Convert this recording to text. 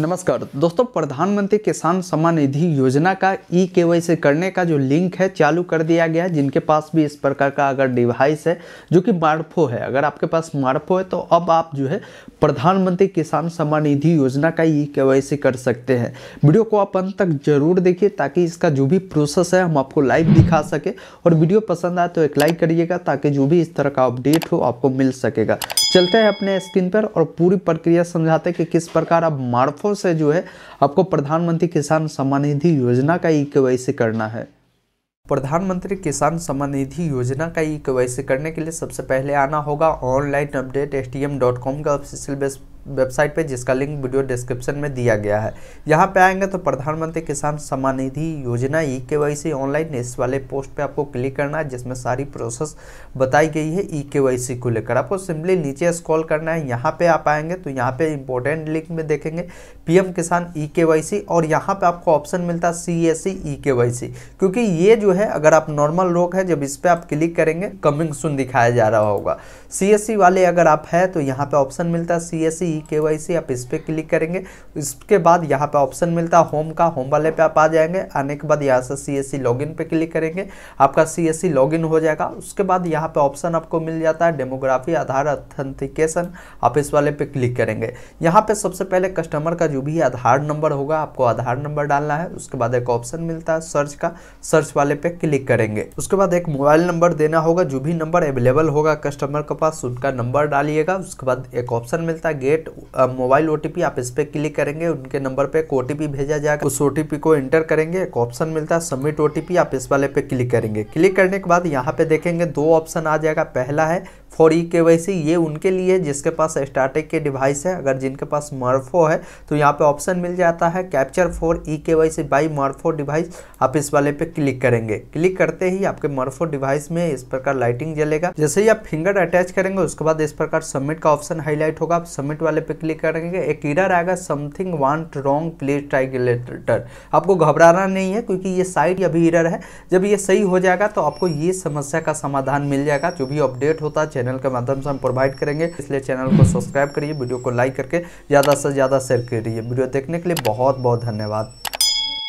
नमस्कार दोस्तों प्रधानमंत्री किसान सम्मान निधि योजना का ई के वाई सी करने का जो लिंक है चालू कर दिया गया है जिनके पास भी इस प्रकार का अगर डिवाइस है जो कि मार्फो है अगर आपके पास मार्फो है तो अब आप जो है प्रधानमंत्री किसान सम्मान निधि योजना का ई के वाई सी कर सकते हैं वीडियो को आप अंत तक जरूर देखिए ताकि इसका जो भी प्रोसेस है हम आपको लाइव दिखा सके और वीडियो पसंद आए तो एक लाइक करिएगा ताकि जो भी इस तरह का अपडेट हो आपको मिल सकेगा चलते हैं अपने स्क्रीन पर और पूरी प्रक्रिया समझाते हैं कि किस प्रकार अब मार्फो से जो है आपको प्रधानमंत्री किसान सम्मान निधि योजना का ई के करना है प्रधानमंत्री किसान सम्मान निधि योजना का ई के करने के लिए सबसे पहले आना होगा ऑनलाइन अपडेट एस का ऑफिशियल वेब वेबसाइट पे जिसका लिंक वीडियो डिस्क्रिप्शन में दिया गया है यहाँ पे आएंगे तो प्रधानमंत्री किसान सम्मान निधि योजना ई के वाई सी ऑनलाइन इस वाले पोस्ट पे आपको क्लिक करना है जिसमें सारी प्रोसेस बताई गई है ई के वाई सी को लेकर आपको सिंपली नीचे स्क्रॉल करना है यहाँ पे आप आएंगे तो यहाँ पे इंपॉर्टेंट लिंक में देखेंगे पीएम किसान ई के वाई सी और यहाँ पे आपको ऑप्शन मिलता है सी एस सी ई के वाई सी क्योंकि ये जो है अगर आप नॉर्मल लोग हैं जब इस पर आप क्लिक करेंगे कमिंग सुन दिखाया जा रहा होगा सी एस सी वाले अगर आप है तो यहाँ पे ऑप्शन मिलता है सी एस सी ई के वाई सी आप इस पर क्लिक करेंगे इसके बाद यहाँ पे ऑप्शन मिलता है होम का होम वाले पे आप आ जाएंगे आने के बाद यहाँ से सी एस सी लॉगिन पे क्लिक करेंगे आपका सी एस सी लॉगिन हो जाएगा उसके बाद यहाँ पे ऑप्शन आपको मिल जाता है डेमोग्राफी आधार ऑथेंटिकेशन आप इस वाले पे क्लिक करेंगे यहाँ पे सबसे पहले कस्टमर का जो भी आधार नंबर होगा आपको आधार नंबर डालना है उसके बाद एक ऑप्शन मिलता है सर्च का सर्च वाले पे क्लिक करेंगे उसके बाद एक मोबाइल नंबर देना होगा जो भी नंबर अवेलेबल होगा कस्टमर के पास उनका नंबर डालिएगा उसके बाद एक ऑप्शन मिलता है गेट मोबाइल ओ आप इस पर क्लिक करेंगे उनके नंबर पर एक ओ भेजा जाएगा उस ओ को एंटर करेंगे एक ऑप्शन मिलता है सबमिट ओ आप इस वाले पे क्लिक करेंगे क्लिक करने के बाद यहाँ पे देखेंगे दो ऑप्शन आ जाएगा पहला है फोर ई के वाई सी ये उनके लिए जिसके पास स्टार्टेक के डिवाइस है अगर जिनके पास मार्फो है तो यहाँ पे ऑप्शन मिल जाता है capture four E K Y C by Morpho device आप इस वाले पे क्लिक करेंगे क्लिक करते ही आपके मार्फो डिवाइस में इस प्रकार लाइटिंग जलेगा जैसे ही आप फिंगर अटैच करेंगे उसके बाद इस प्रकार सबमिट का ऑप्शन हाईलाइट होगा आप सबमिट वाले पे क्लिक करेंगे एक इरर आएगा something went wrong please try later आपको घबराना नहीं है क्योंकि ये साइड अभी इरर है जब ये सही हो जाएगा तो आपको ये समस्या का समाधान मिल जाएगा जो भी अपडेट होता है चैनल के माध्यम से हम प्रोवाइड करेंगे इसलिए चैनल को सब्सक्राइब करिए वीडियो को लाइक करके ज़्यादा से ज़्यादा शेयर करिए वीडियो देखने के लिए बहुत बहुत धन्यवाद